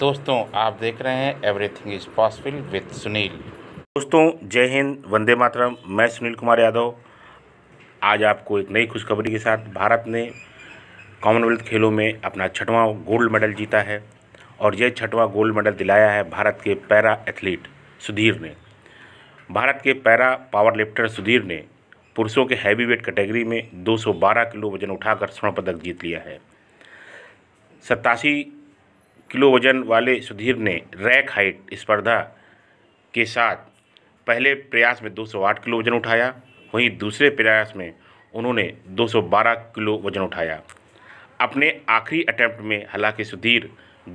दोस्तों आप देख रहे हैं everything is possible with Sunil दोस्तों जय हिंद वंदे मातरम मैं सुनील कुमार यादव आज आपको एक नई खुशखबरी के साथ भारत ने कॉमनवेल्थ खेलों में अपना छठवां गोल्ड मेडल जीता है और यह छठवां गोल्ड मेडल दिलाया है भारत के पैरा एथलीट सुधीर ने भारत के पैरा पावर लिफ्टर सुधीर ने पुरुषों के हैवी वेट कैटेगरी में 212 किलो वजन उठाकर स्वर्ण पदक जीत लिया है सत्तासी किलो वजन वाले सुधीर ने रैक हाइट स्पर्धा के साथ पहले प्रयास में 208 किलो वजन उठाया वहीं दूसरे प्रयास में उन्होंने 212 किलो वजन उठाया अपने आखिरी अटैम्प्ट में हालांकि सुधीर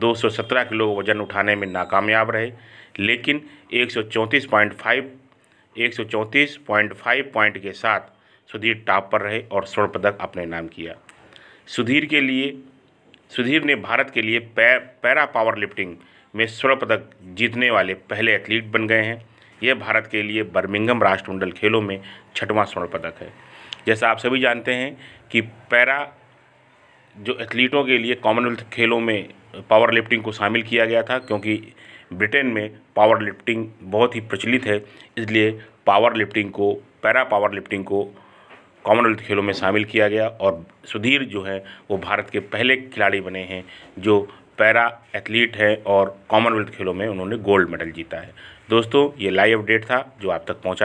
217 किलो वजन उठाने में नाकामयाब रहे लेकिन 134.5 134.5 पॉइंट के साथ सुधीर टॉप पर रहे और स्वर्ण पदक अपने नाम किया सुधीर के लिए सुधीर ने भारत के लिए पै, पैरा पावर लिफ्टिंग में स्वर्ण पदक जीतने वाले पहले एथलीट बन गए हैं यह भारत के लिए बर्मिंगम राष्ट्रमंडल खेलों में छठवां स्वर्ण पदक है जैसा आप सभी जानते हैं कि पैरा जो एथलीटों के लिए कॉमनवेल्थ खेलों में पावर लिफ्टिंग को शामिल किया गया था क्योंकि ब्रिटेन में पावर लिफ्टिंग बहुत ही प्रचलित है इसलिए पावर लिफ्टिंग को पैरा पावर लिफ्टिंग को कॉमनवेल्थ खेलों में शामिल किया गया और सुधीर जो है वो भारत के पहले खिलाड़ी बने हैं जो पैरा एथलीट है और कॉमनवेल्थ खेलों में उन्होंने गोल्ड मेडल जीता है दोस्तों ये लाइव अपडेट था जो आप तक पहुँचा